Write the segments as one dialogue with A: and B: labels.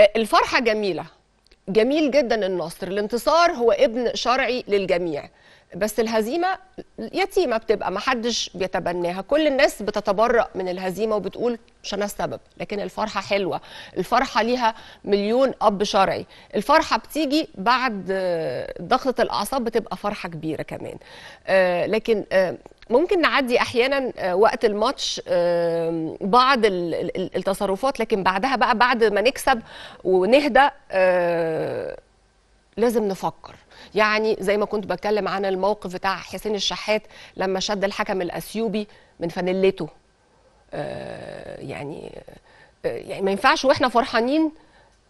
A: آه، الفرحه جميله جميل جدا النصر الانتصار هو ابن شرعي للجميع بس الهزيمه يتيمه بتبقى محدش بيتبناها كل الناس بتتبرأ من الهزيمه وبتقول مش انا السبب لكن الفرحه حلوه الفرحه ليها مليون اب شرعي الفرحه بتيجي بعد آه، ضغطه الاعصاب بتبقى فرحه كبيره كمان آه، لكن ممكن نعدي احيانا آه، وقت الماتش بعض التصرفات لكن بعدها بقى بعد ما نكسب ونهدى آه، لازم نفكر يعني زي ما كنت بتكلم عن الموقف بتاع حسين الشحات لما شد الحكم الاثيوبي من فانيلته آه، يعني يعني ما ينفعش واحنا فرحانين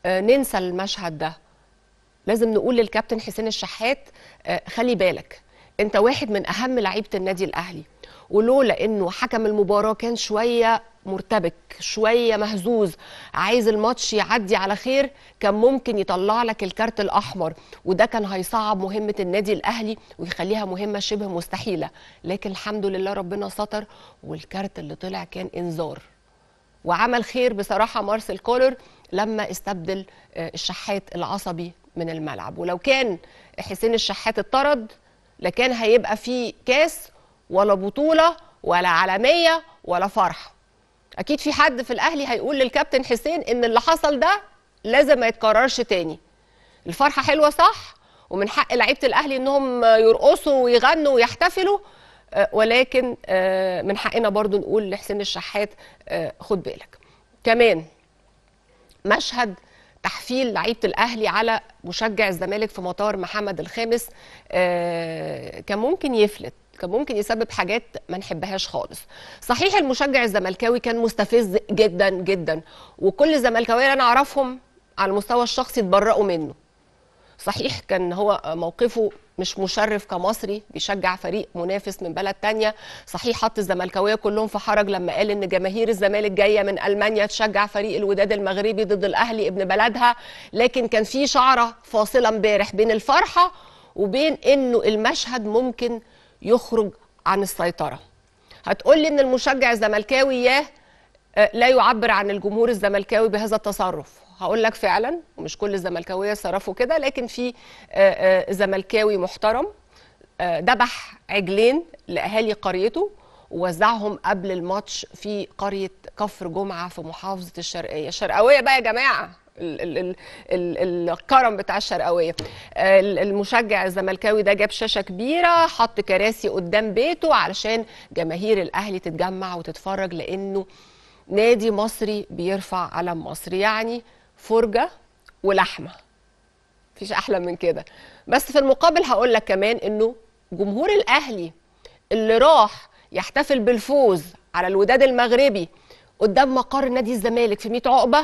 A: ننسى المشهد ده لازم نقول للكابتن حسين الشحات خلي بالك انت واحد من اهم لعيبه النادي الاهلي ولولا انه حكم المباراه كان شويه مرتبك شويه مهزوز عايز الماتش يعدي على خير كان ممكن يطلع لك الكارت الاحمر وده كان هيصعب مهمه النادي الاهلي ويخليها مهمه شبه مستحيله لكن الحمد لله ربنا ستر والكارت اللي طلع كان انذار وعمل خير بصراحه مارسيل كولر لما استبدل آه، الشحات العصبي من الملعب ولو كان حسين الشحات اتطرد لكان هيبقى في كاس ولا بطوله ولا عالميه ولا فرح اكيد في حد في الاهلي هيقول للكابتن حسين ان اللي حصل ده لازم ما يتكررش تاني الفرحه حلوه صح ومن حق لعيبه الاهلي انهم يرقصوا ويغنوا ويحتفلوا آه، ولكن آه، من حقنا برضو نقول لحسين الشحات آه، خد بالك كمان مشهد تحفيل لعيبه الاهلي على مشجع الزمالك في مطار محمد الخامس آه، كان ممكن يفلت كان ممكن يسبب حاجات ما نحبهاش خالص صحيح المشجع الزملكاوي كان مستفز جدا جدا وكل الزملكاويه اللي انا اعرفهم على المستوى الشخصي اتبرأوا منه صحيح كان هو موقفه مش مشرف كمصري بيشجع فريق منافس من بلد تانية صحيح حط الزملكاويه كلهم في حرج لما قال ان جماهير الزمالك جايه من المانيا تشجع فريق الوداد المغربي ضد الاهلي ابن بلدها لكن كان في شعره فاصله امبارح بين الفرحه وبين انه المشهد ممكن يخرج عن السيطره هتقول لي ان المشجع الزملكاوي ياه آه، لا يعبر عن الجمهور الزملكاوي بهذا التصرف هقول لك فعلا ومش كل الزملكاويه صرفوا كده لكن في آه، آه، زملكاوي محترم آه، ذبح عجلين لاهالي قريته ووزعهم قبل الماتش في قريه كفر جمعه في محافظه الشرقيه الشرقاويه بقى يا جماعه الكرم بتاع الشرقاويه المشجع الزملكاوي ده جاب شاشه كبيره حط كراسي قدام بيته علشان جماهير الاهلي تتجمع وتتفرج لانه نادي مصري بيرفع علم مصر يعني فرجه ولحمه مفيش احلى من كده بس في المقابل هقول لك كمان انه جمهور الاهلي اللي راح يحتفل بالفوز على الوداد المغربي قدام مقر نادي الزمالك في 100 عقبه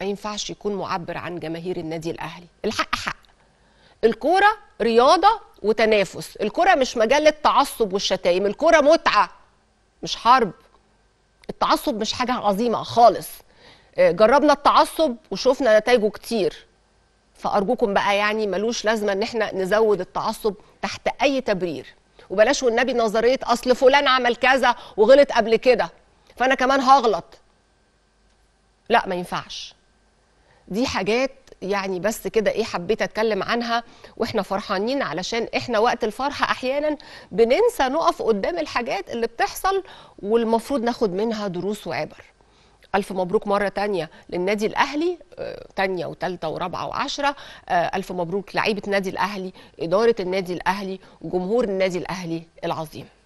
A: ما ينفعش يكون معبر عن جماهير النادي الاهلي الحق حق الكوره رياضه وتنافس الكوره مش مجال التعصب والشتايم الكوره متعه مش حرب التعصب مش حاجه عظيمه خالص جربنا التعصب وشفنا نتائجه كتير فارجوكم بقى يعني ملوش لازمه ان احنا نزود التعصب تحت اي تبرير وبلاش والنبي نظريه اصل فلان عمل كذا وغلط قبل كده فانا كمان هغلط لا ما ينفعش دي حاجات يعني بس كده ايه حبيت اتكلم عنها واحنا فرحانين علشان احنا وقت الفرحه احيانا بننسى نقف قدام الحاجات اللي بتحصل والمفروض ناخد منها دروس وعبر ألف مبروك مرة تانية للنادي الأهلي آه، تانية وتالتة ورابعة وعشرة آه، ألف مبروك لعيبة نادي الأهلي إدارة النادي الأهلي جمهور النادي الأهلي العظيم